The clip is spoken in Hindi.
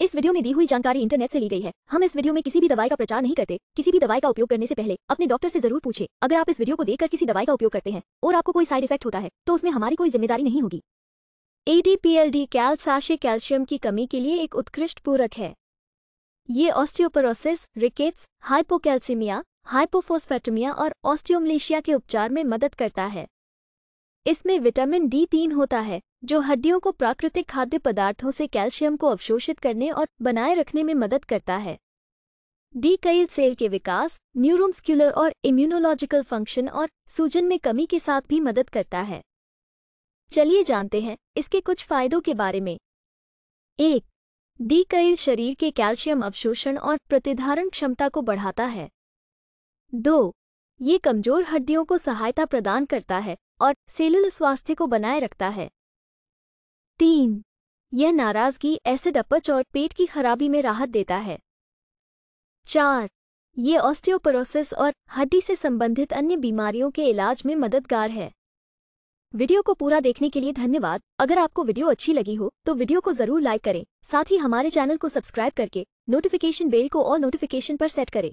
इस वीडियो में दी हुई जानकारी इंटरनेट से ली गई है हम इस वीडियो में किसी भी दवाई का प्रचार नहीं करते किसी भी दवाई का उपयोग करने से पहले अपने डॉक्टर से जरूर पूछे अगर आप इस वीडियो को देखकर किसी दवाई का उपयोग करते हैं और आपको कोई साइड इफेक्ट होता है तो उसमें हमारी कोई जिम्मेदारी नहीं होगी एडीपीएलडी कैल्साशे कैल्शियम की कमी के लिए एक उत्कृष्ट पूरक है ये ऑस्टियोपोरोसिस रिकेट्स हाइपोकैल्सीमिया हाइपोफोस्फेटोमिया और ऑस्टियोमलेशिया के उपचार में मदद करता है इसमें विटामिन डी तीन होता है जो हड्डियों को प्राकृतिक खाद्य पदार्थों से कैल्शियम को अवशोषित करने और बनाए रखने में मदद करता है डी कई सेल के विकास न्यूरोमस्क्यूलर और इम्यूनोलॉजिकल फंक्शन और सूजन में कमी के साथ भी मदद करता है चलिए जानते हैं इसके कुछ फायदों के बारे में एक डी कई शरीर के कैल्शियम अवशोषण और प्रतिधारण क्षमता को बढ़ाता है दो ये कमजोर हड्डियों को सहायता प्रदान करता है और सेलुल स्वास्थ्य को बनाए रखता है तीन यह नाराजगी एसिड अपच और पेट की खराबी में राहत देता है चार ये ऑस्टियोपोरोसिस और हड्डी से संबंधित अन्य बीमारियों के इलाज में मददगार है वीडियो को पूरा देखने के लिए धन्यवाद अगर आपको वीडियो अच्छी लगी हो तो वीडियो को जरूर लाइक करें साथ ही हमारे चैनल को सब्सक्राइब करके नोटिफिकेशन बेल को और नोटिफिकेशन पर सेट करें